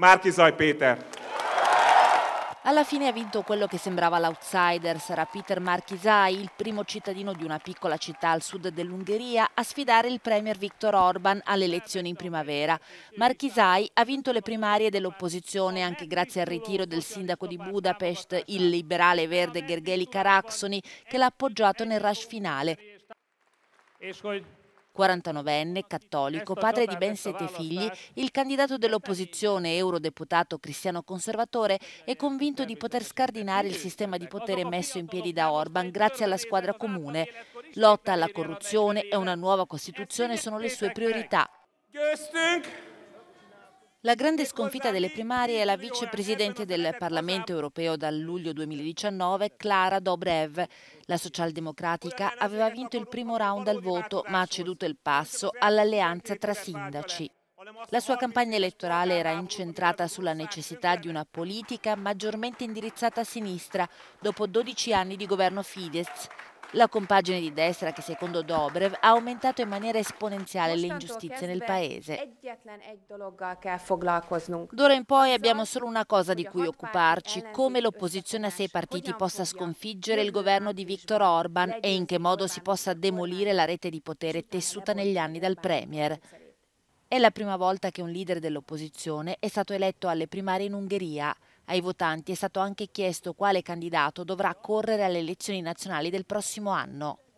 Márki Peter. Alla fine ha vinto quello che sembrava l'outsider, sarà Peter Marchisai, il primo cittadino di una piccola città al sud dell'Ungheria, a sfidare il premier Viktor Orban alle elezioni in primavera. Marchisai ha vinto le primarie dell'opposizione anche grazie al ritiro del sindaco di Budapest, il liberale verde Gergely Caraxoni, che l'ha appoggiato nel rush finale. És hogy 49enne, cattolico, padre di ben sette figli, il candidato dell'opposizione, eurodeputato cristiano conservatore, è convinto di poter scardinare il sistema di potere messo in piedi da Orban grazie alla squadra comune. Lotta alla corruzione e una nuova Costituzione sono le sue priorità. La grande sconfitta delle primarie è la vicepresidente del Parlamento europeo dal luglio 2019, Clara Dobrev. La socialdemocratica aveva vinto il primo round al voto, ma ha ceduto il passo all'alleanza tra sindaci. La sua campagna elettorale era incentrata sulla necessità di una politica maggiormente indirizzata a sinistra dopo 12 anni di governo Fidesz la compagine di destra che secondo Dobrev ha aumentato in maniera esponenziale le ingiustizie nel paese. D'ora in poi abbiamo solo una cosa di cui occuparci, come l'opposizione a sei partiti possa sconfiggere il governo di Viktor Orban e in che modo si possa demolire la rete di potere tessuta negli anni dal Premier. È la prima volta che un leader dell'opposizione è stato eletto alle primarie in Ungheria. Ai votanti è stato anche chiesto quale candidato dovrà correre alle elezioni nazionali del prossimo anno.